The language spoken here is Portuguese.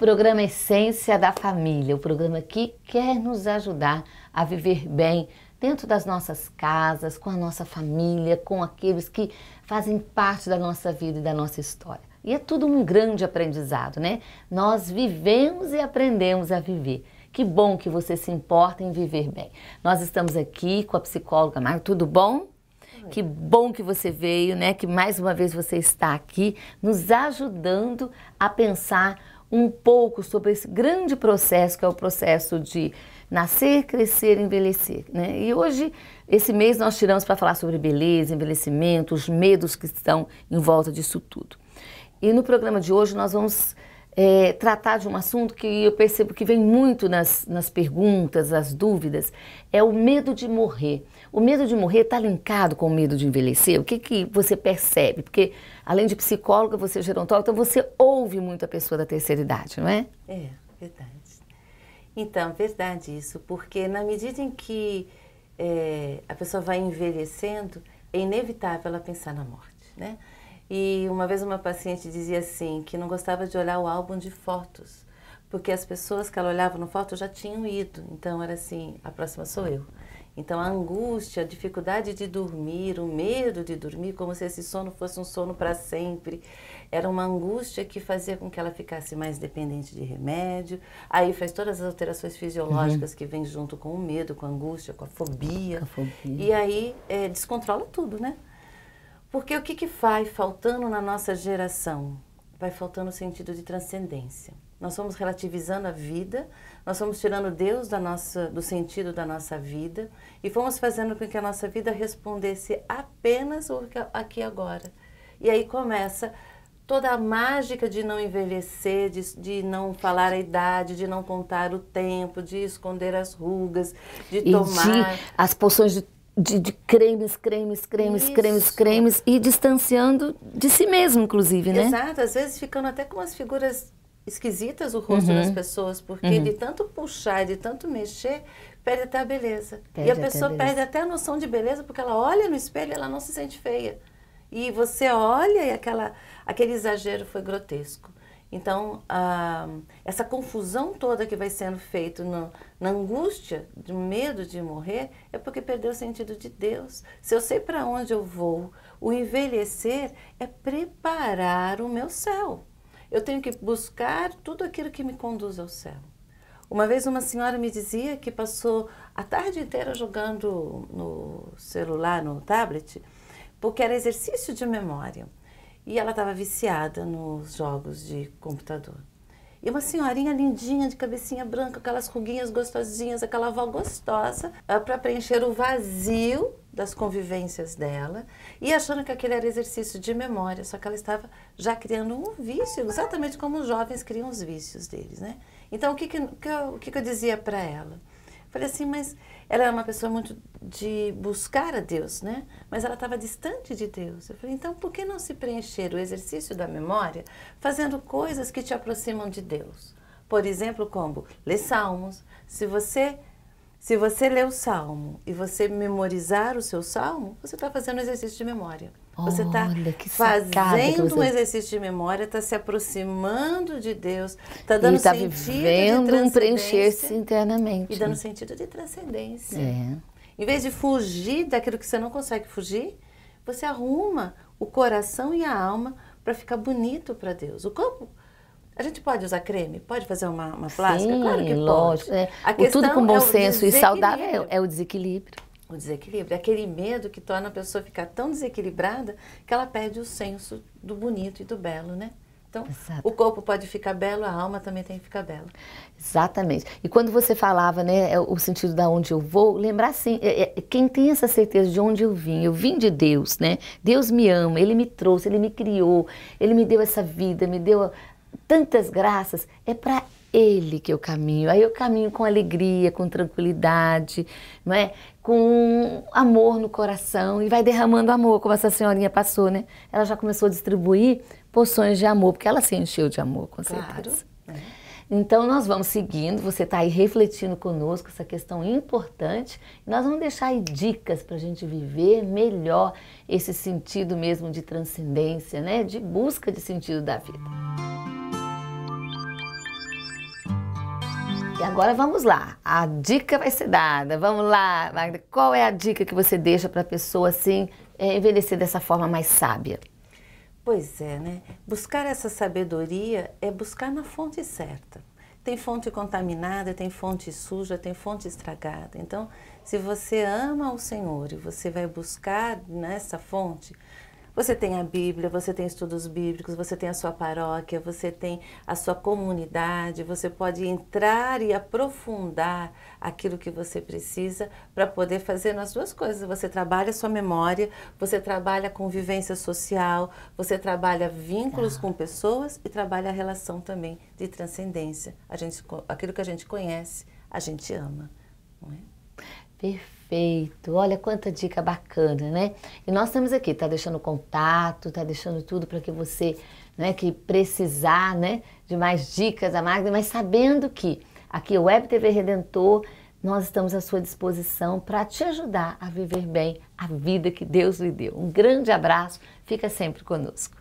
programa Essência da Família, o programa que quer nos ajudar a viver bem dentro das nossas casas, com a nossa família, com aqueles que fazem parte da nossa vida e da nossa história. E é tudo um grande aprendizado, né? Nós vivemos e aprendemos a viver. Que bom que você se importa em viver bem. Nós estamos aqui com a psicóloga Mário, tudo bom? Que bom que você veio, né? Que mais uma vez você está aqui nos ajudando a pensar um pouco sobre esse grande processo que é o processo de nascer, crescer, envelhecer. Né? E hoje, esse mês, nós tiramos para falar sobre beleza, envelhecimento, os medos que estão em volta disso tudo. E no programa de hoje, nós vamos é, tratar de um assunto que eu percebo que vem muito nas, nas perguntas, as dúvidas, é o medo de morrer. O medo de morrer está linkado com o medo de envelhecer? O que, que você percebe? Porque, além de psicóloga, você é gerontóloga, então você ouve muito a pessoa da terceira idade, não é? É, verdade. Então, verdade isso, porque na medida em que é, a pessoa vai envelhecendo, é inevitável ela pensar na morte, né? E uma vez uma paciente dizia assim, que não gostava de olhar o álbum de fotos, porque as pessoas que ela olhava no foto já tinham ido. Então era assim, a próxima sou eu. Então a angústia, a dificuldade de dormir, o medo de dormir, como se esse sono fosse um sono para sempre, era uma angústia que fazia com que ela ficasse mais dependente de remédio. Aí faz todas as alterações fisiológicas uhum. que vêm junto com o medo, com a angústia, com a fobia. Com a fobia. E aí é, descontrola tudo, né? Porque o que, que vai faltando na nossa geração? Vai faltando o sentido de transcendência. Nós vamos relativizando a vida, nós vamos tirando Deus da nossa, do sentido da nossa vida e vamos fazendo com que a nossa vida respondesse apenas o que aqui agora. E aí começa toda a mágica de não envelhecer, de, de não falar a idade, de não contar o tempo, de esconder as rugas, de e tomar. De, as porções de de, de cremes, cremes, cremes, Isso. cremes, cremes e distanciando de si mesmo, inclusive, né? Exato, às vezes ficando até com as figuras esquisitas o rosto uhum. das pessoas, porque uhum. de tanto puxar, de tanto mexer, perde até a beleza. Perde e a pessoa a perde até a noção de beleza, porque ela olha no espelho e ela não se sente feia. E você olha e aquela, aquele exagero foi grotesco. Então, a, essa confusão toda que vai sendo feita na angústia, de medo de morrer, é porque perdeu o sentido de Deus. Se eu sei para onde eu vou, o envelhecer é preparar o meu céu. Eu tenho que buscar tudo aquilo que me conduz ao céu. Uma vez uma senhora me dizia que passou a tarde inteira jogando no celular, no tablet, porque era exercício de memória. E ela estava viciada nos jogos de computador. E uma senhorinha lindinha, de cabecinha branca, aquelas ruguinhas gostosinhas, aquela avó gostosa, ah, para preencher o vazio das convivências dela e achando que aquele era exercício de memória, só que ela estava já criando um vício, exatamente como os jovens criam os vícios deles, né? Então, o que, que, o que, que eu dizia para ela? Falei assim, mas ela era uma pessoa muito de buscar a Deus, né? Mas ela estava distante de Deus. Eu falei, então por que não se preencher o exercício da memória fazendo coisas que te aproximam de Deus? Por exemplo, como ler salmos. Se você se você ler o salmo e você memorizar o seu salmo, você está fazendo um exercício de memória. Você está fazendo você... um exercício de memória, está se aproximando de Deus, está dando tá sentido vivendo de transcendência. um preencher-se internamente. E dando sentido de transcendência. É. Em vez de fugir daquilo que você não consegue fugir, você arruma o coração e a alma para ficar bonito para Deus. O corpo a gente pode usar creme? Pode fazer uma, uma plástica? Sim, claro que lógico. Né? É. tudo com bom é senso e saudável é o desequilíbrio. É o desequilíbrio, é aquele medo que torna a pessoa ficar tão desequilibrada que ela perde o senso do bonito e do belo, né? Então, Exato. o corpo pode ficar belo, a alma também tem que ficar bela. Exatamente. E quando você falava, né, é o sentido da onde eu vou, lembrar assim, quem tem essa certeza de onde eu vim, eu vim de Deus, né? Deus me ama, Ele me trouxe, Ele me criou, Ele me deu essa vida, me deu tantas graças, é para Ele que eu caminho. Aí eu caminho com alegria, com tranquilidade, não é? com amor no coração e vai derramando amor, como essa senhorinha passou, né? Ela já começou a distribuir poções de amor, porque ela se encheu de amor, com certeza. Claro. Então, nós vamos seguindo, você está aí refletindo conosco essa questão importante. Nós vamos deixar aí dicas para a gente viver melhor esse sentido mesmo de transcendência, né? de busca de sentido da vida. E agora vamos lá. A dica vai ser dada. Vamos lá, Magda. Qual é a dica que você deixa para a pessoa assim é, envelhecer dessa forma mais sábia? Pois é, né? Buscar essa sabedoria é buscar na fonte certa. Tem fonte contaminada, tem fonte suja, tem fonte estragada. Então, se você ama o Senhor e você vai buscar nessa fonte, você tem a Bíblia, você tem estudos bíblicos, você tem a sua paróquia, você tem a sua comunidade, você pode entrar e aprofundar aquilo que você precisa para poder fazer as duas coisas. Você trabalha a sua memória, você trabalha a convivência social, você trabalha vínculos ah. com pessoas e trabalha a relação também de transcendência. A gente, aquilo que a gente conhece, a gente ama. Não é? Perfeito. Perfeito. Olha quanta dica bacana, né? E nós temos aqui, tá deixando contato, tá deixando tudo para que você, né, que precisar, né, de mais dicas da Magda, mas sabendo que aqui o Web TV Redentor nós estamos à sua disposição para te ajudar a viver bem a vida que Deus lhe deu. Um grande abraço, fica sempre conosco.